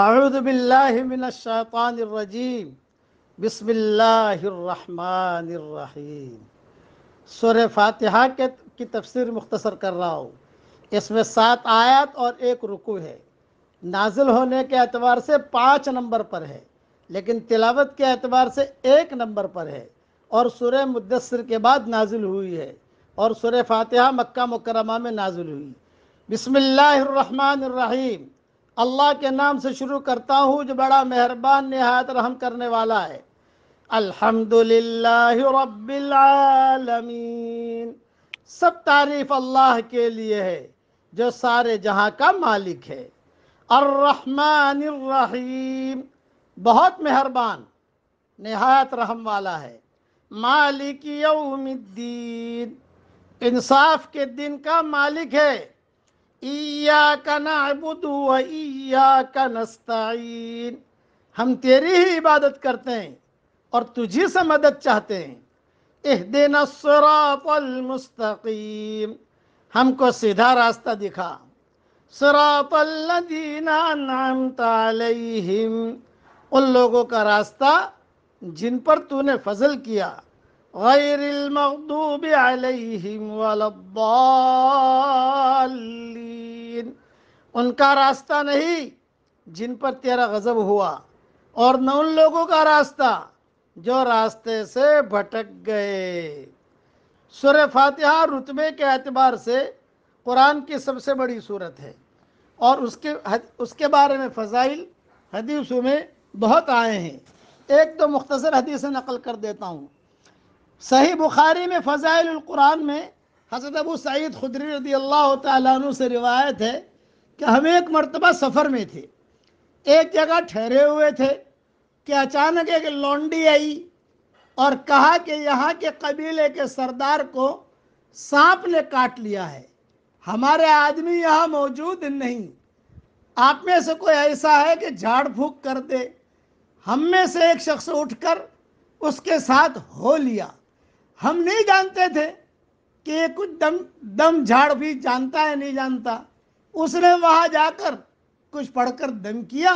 आउदबिल्लाशैतानरजीम बसमीम सुर फातिहा के की तफसीर मुख्तसर कर रहा हूँ इसमें सात आयत और एक रुकू है नाजिल होने के अतबार से पाँच नंबर पर है लेकिन तिलावत के अतबार से एक नंबर पर है और सुर मुदसर के बाद नाजिल हुई है और सुर फातिहा मक्का मुकरमा में नाजिल हुई बसमीम अल्लाह के नाम से शुरू करता हूँ जो बड़ा मेहरबान नहायत रहम करने वाला है अल्हम्दुलिल्लाह सब तारीफ अल्लाह के लिए है जो सारे जहाँ का मालिक है रहीम बहुत मेहरबान नहायत रहम वाला है मालिक यौमिद्दीन इंसाफ के दिन का मालिक है इयाक नअबुदु व इयाक नस्तईन हम तेरी ही इबादत करते हैं और तुझी से मदद चाहते हैं एह सिरातल मुस्तकीम हमको सीधा रास्ता दिखा अलैहिम उन लोगों का रास्ता जिन पर तूने फजल किया غير المغضوب عليهم ولا الضالين उनका रास्ता नहीं जिन पर तेरा गजब हुआ और न उन लोगों का रास्ता जो रास्ते से भटक गए सुर फातिहा रुतबे के अतबार से कुरान की सबसे बड़ी सूरत है और उसके उसके बारे में फ़जाइल हदीसों में बहुत आए हैं एक तो मुख्तसर हदीसें नकल कर देता हूँ सही बुखारी में फ़ज़ाइल कुरान में हज़रत अबू सईद खुदरी रदी अल्लाह तु से रिवायत है कि हम एक मरतबा सफ़र में थे एक जगह ठहरे हुए थे कि अचानक एक लौंडी आई और कहा कि यहाँ के कबीले के सरदार को सांप ने काट लिया है हमारे आदमी यहाँ मौजूद नहीं आप में से कोई ऐसा है कि झाड़ फूक कर दे हम में से एक शख्स उठकर उसके साथ हो लिया हम नहीं जानते थे कि ये कुछ दम दम झाड़ भी जानता है नहीं जानता उसने वहाँ जाकर कुछ पढ़कर दम किया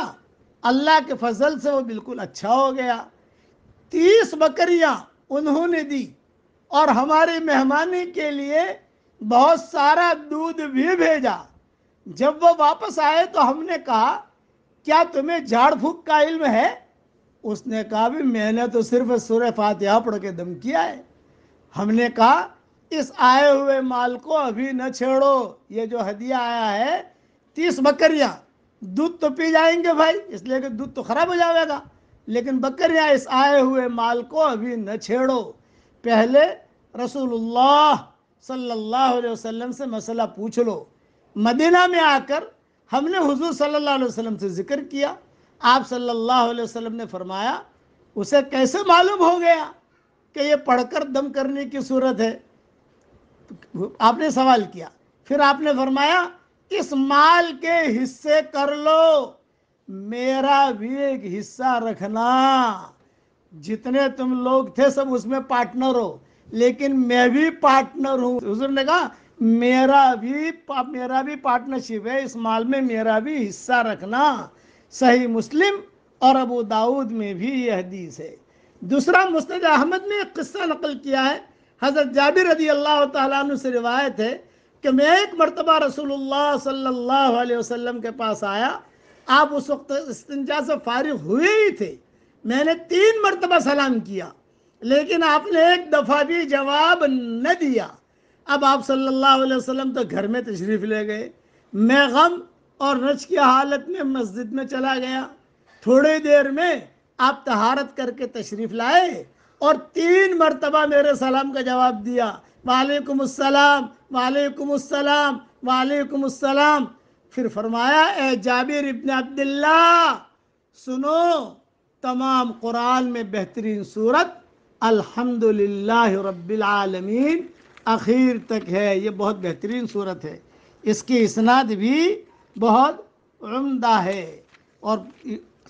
अल्लाह के फजल से वो बिल्कुल अच्छा हो गया तीस बकरियाँ उन्होंने दी और हमारी मेहमानी के लिए बहुत सारा दूध भी भेजा जब वो वापस आए तो हमने कहा क्या तुम्हें झाड़ फूक का इल्म है उसने कहा भी मैंने तो सिर्फ सूर्य फातिहा पढ़ के दम किया है हमने कहा इस आए हुए माल को अभी न छेड़ो ये जो हदिया आया है तीस बकरियाँ दूध तो पी जाएंगे भाई इसलिए कि दूध तो खराब हो जाएगा लेकिन बकरियाँ इस आए हुए माल को अभी न छेड़ो पहले रसूलुल्लाह सल्लल्लाहु अलैहि वसल्लम से मसला पूछ लो मदीना में आकर हमने हुजूर सल्लल्लाहु अलैहि वसल्लम से ज़िक्र किया आप सल्लल्लाहु अलैहि वसल्लम ने फरमाया उसे कैसे मालूम हो गया कि ये पढ़कर दम करने की सूरत है आपने सवाल किया फिर आपने फरमाया इस माल के हिस्से कर लो मेरा भी एक हिस्सा रखना जितने तुम लोग थे सब उसमें पार्टनर हो लेकिन मैं भी पार्टनर हूं हजूर ने कहा मेरा भी मेरा भी पार्टनरशिप है इस माल में मेरा भी हिस्सा रखना सही मुस्लिम और अबू दाऊद में भी यह हदीस है दूसरा मुस्तद अहमद ने एक किस्सा नकल किया है हज़रत जाबिर रदी अल्लाह तु से रिवायत है कि मैं एक मरतबा रसूलुल्लाह सल्लल्लाहु अलैहि वसल्लम के पास आया आप उस वक्त इस्तंजा से फारिग हुए ही थे मैंने तीन मरतबा सलाम किया लेकिन आपने एक दफ़ा भी जवाब न दिया अब आप सल्लल्लाहु अलैहि वसल्लम तो घर में तशरीफ़ ले गए मैं गम और रज की हालत में मस्जिद में चला गया थोड़ी देर में आप तहारत करके तशरीफ लाए और तीन मरतबा मेरे सलाम का जवाब दिया वालेकुम वालेकुम अस्सलाम अस्सलाम वालेकुम अस्सलाम फिर फरमाया ए जाबिर इब्न अब्दुल्ला सुनो तमाम कुरान में बेहतरीन सूरत अल्हम्दुलिल्लाह रब्बिल आलमीन आखिर तक है ये बहुत बेहतरीन सूरत है इसकी इसनाद भी बहुत उम्दा है और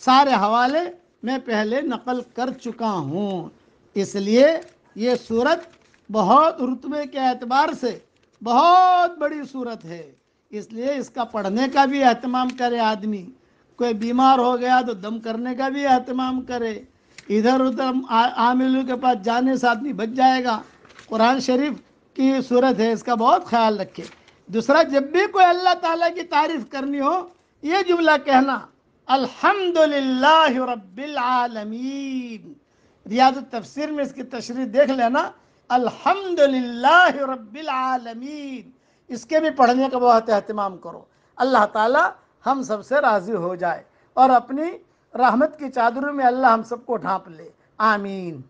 सारे हवाले मैं पहले नकल कर चुका हूँ इसलिए ये सूरत बहुत रुतबे के एतबार से बहुत बड़ी सूरत है इसलिए इसका पढ़ने का भी अहतमाम करे आदमी कोई बीमार हो गया तो दम करने का भी अहतमाम करे इधर उधर आमिल के पास जाने से आदमी बच जाएगा कुरान शरीफ की सूरत है इसका बहुत ख्याल रखे दूसरा जब भी कोई अल्लाह ताला की तारीफ करनी हो ये जुमला कहना अल्हम्दुलिल्लाह रब्बिल आलमीन रियाज तफसर में इसकी तशरी देख लेना अल्हम्दुलिल्लाह रब्बिल आलमीन इसके भी पढ़ने का बहुत अहतमाम करो अल्लाह ताला हम सब से राज़ी हो जाए और अपनी रहमत की चादरों में अल्लाह हम सबको ढांप ले आमीन